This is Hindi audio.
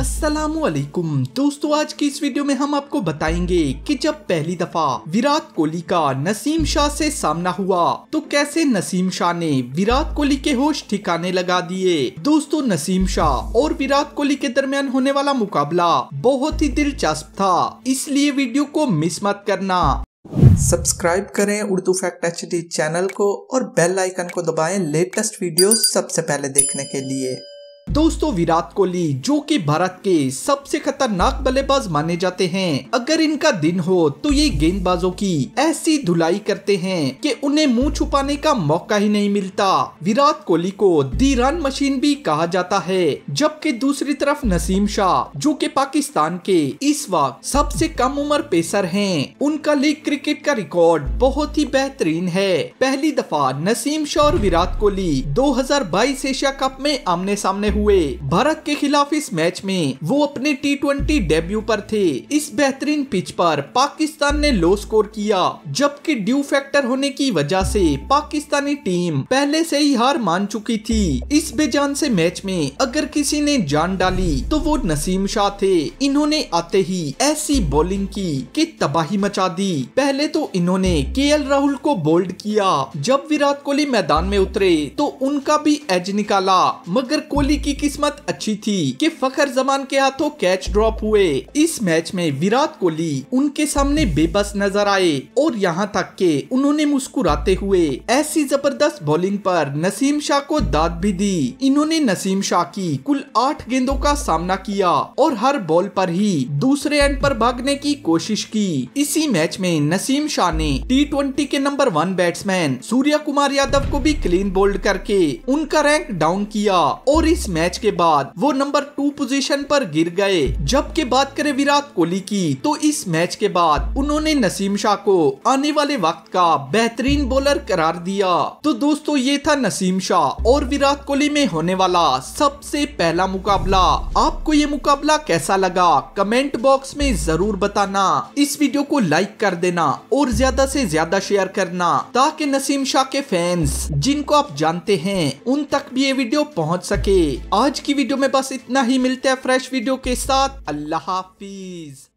असलम दोस्तों आज की इस वीडियो में हम आपको बताएंगे कि जब पहली दफा विराट कोहली का नसीम शाह से सामना हुआ तो कैसे नसीम शाह ने विराट कोहली के होश ठिकाने लगा दिए दोस्तों नसीम शाह और विराट कोहली के दरमियान होने वाला मुकाबला बहुत ही दिलचस्प था इसलिए वीडियो को मिस मत करना सब्सक्राइब करें उर्दू फैक्ट एच चैनल को और बेल आइकन को दबाएं लेटेस्ट वीडियो सबसे पहले देखने के लिए दोस्तों विराट कोहली जो कि भारत के सबसे खतरनाक बल्लेबाज माने जाते हैं अगर इनका दिन हो तो ये गेंदबाजों की ऐसी धुलाई करते हैं कि उन्हें मुंह छुपाने का मौका ही नहीं मिलता विराट कोहली को दी रन मशीन भी कहा जाता है जबकि दूसरी तरफ नसीम शाह जो कि पाकिस्तान के इस वक्त सबसे कम उम्र पेसर है उनका लीग क्रिकेट का रिकॉर्ड बहुत ही बेहतरीन है पहली दफा नसीम शाह और विराट कोहली दो एशिया कप में आमने सामने हुए भारत के खिलाफ इस मैच में वो अपने टी ट्वेंटी डेब्यू पर थे इस बेहतरीन पिच पर पाकिस्तान ने लो स्कोर किया जबकि ड्यू फैक्टर होने की वजह से पाकिस्तानी टीम पहले से ही हार मान चुकी थी इस बेजान से मैच में अगर किसी ने जान डाली तो वो नसीम शाह थे इन्होंने आते ही ऐसी बॉलिंग की कि तबाही मचा दी पहले तो इन्होंने के राहुल को बोल्ड किया जब विराट कोहली मैदान में उतरे तो उनका भी एज निकाला मगर कोहली की की किस्मत अच्छी थी कि फखर जमान के हाथों कैच ड्रॉप हुए इस मैच में विराट कोहली उनके सामने बेबस नजर आए और यहाँ तक के उन्होंने मुस्कुराते हुए ऐसी जबरदस्त बॉलिंग पर नसीम शाह को दाद भी दी इन्होंने नसीम शाह की कुल आठ गेंदों का सामना किया और हर बॉल पर ही दूसरे एंड पर भागने की कोशिश की इसी मैच में नसीम शाह ने टी के number one batsman Surya Kumar Yadav को भी क्लीन बोल्ड करके उनका रैंक डाउन किया और इस मैच के बाद वो नंबर टू पोजीशन पर गिर गए जबकि बात करें विराट कोहली की तो इस मैच के बाद उन्होंने नसीम शाह को आने वाले वक्त का बेहतरीन बॉलर करार दिया तो दोस्तों ये था नसीम शाह और विराट कोहली में होने वाला सबसे पहला मुकाबला आपको ये मुकाबला कैसा लगा कमेंट बॉक्स में जरूर बताना इस वीडियो को लाइक कर देना और ज्यादा से ज्यादा शेयर करना ताकि नसीम शाह के फैंस जिनको आप जानते हैं उन तक भी ये वीडियो पहुंच सके आज की वीडियो में बस इतना ही मिलता है फ्रेश वीडियो के साथ अल्लाह हाफिज